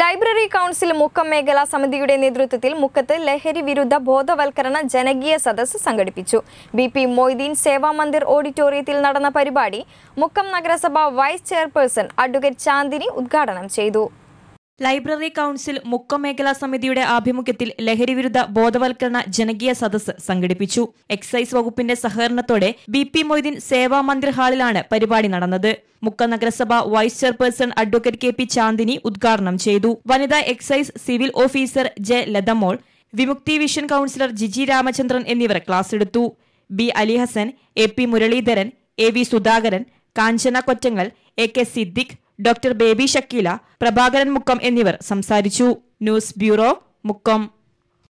library council Mukkam മേഖലാ സമിതിയുടെ നേതൃത്വത്തിൽ മുക്കത്ത് ലഹരി വിരുദ്ധ ബോധവൽക്കരണ ജനകീയ സദസ് സംഘടിപ്പിച്ചു ബി പി മൊയ്തീൻ സേവാമന്ദിർ ഓഡിറ്റോറിയത്തിൽ നടന്ന പരിപാടി മുക്കം നഗരസഭ വൈസ് ചെയർപേഴ്സൺ അഡ്വക്കേറ്റ് ചാന്ദിനി ഉദ്ഘാടനം ചെയ്തു ലൈബ്രറി കൌൺസിൽ മുക്കമേഖലാ സമിതിയുടെ ആഭിമുഖ്യത്തിൽ ലഹരിവിരുദ്ധ ബോധവൽക്കരണ ജനകീയ സദസ് സംഘടിപ്പിച്ചു എക്സൈസ് വകുപ്പിന്റെ സഹകരണത്തോടെ ബി പി മൊയ്തീൻ സേവാ മന്ദിർ ഹാളിലാണ് പരിപാടി നടന്നത് മുക്ക നഗരസഭ vice chairperson advocate K P Chandini ഉദ്ഘാടനം ചെയ്തു വനിതാ excise civil officer J Lathamol Vimukthi vision counsellor Giji Ramachandran എന്നിവർ ക്ലാസ് എടുത്തു B Ali Hassan A P Muraleedharan A V Sudhakaran Kanchana Kottangal A K Siddique doctor Baby Shakeela Prabhakaran Mukkam എന്നിവർ സംസാരിച്ചു ന്യൂസ് ബ്യൂറോ മുക്കം